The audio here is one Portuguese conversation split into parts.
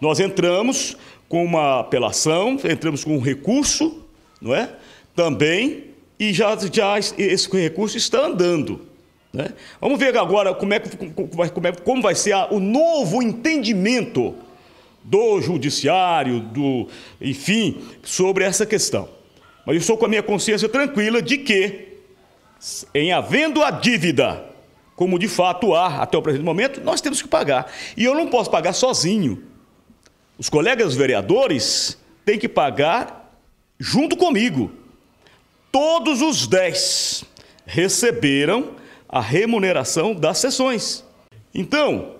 Nós entramos com uma apelação, entramos com um recurso, não é? Também, e já, já esse recurso está andando. Né? Vamos ver agora como, é, como, é, como vai ser a, o novo entendimento do judiciário, do, enfim, sobre essa questão. Mas eu estou com a minha consciência tranquila de que, em havendo a dívida, como de fato há até o presente momento, nós temos que pagar. E eu não posso pagar sozinho. Os colegas vereadores têm que pagar, junto comigo, todos os 10 receberam a remuneração das sessões. Então,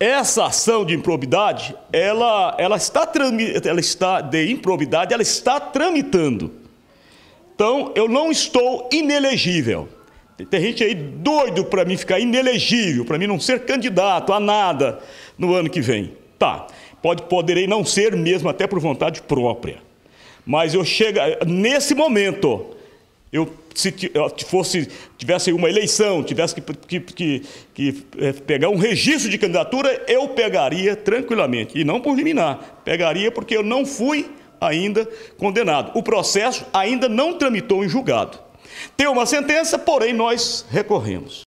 essa ação de improbidade, ela, ela, está, ela está de improbidade, ela está tramitando. Então, eu não estou inelegível. Tem gente aí doido para mim ficar inelegível, para mim não ser candidato a nada no ano que vem. Tá, pode, poderei não ser mesmo até por vontade própria. Mas eu chego, nesse momento, eu se fosse, tivesse uma eleição, tivesse que, que, que, que, eh, pegar um registro de candidatura, eu pegaria tranquilamente. E não por liminar, pegaria porque eu não fui ainda condenado. O processo ainda não tramitou em julgado. Tem uma sentença, porém nós recorremos.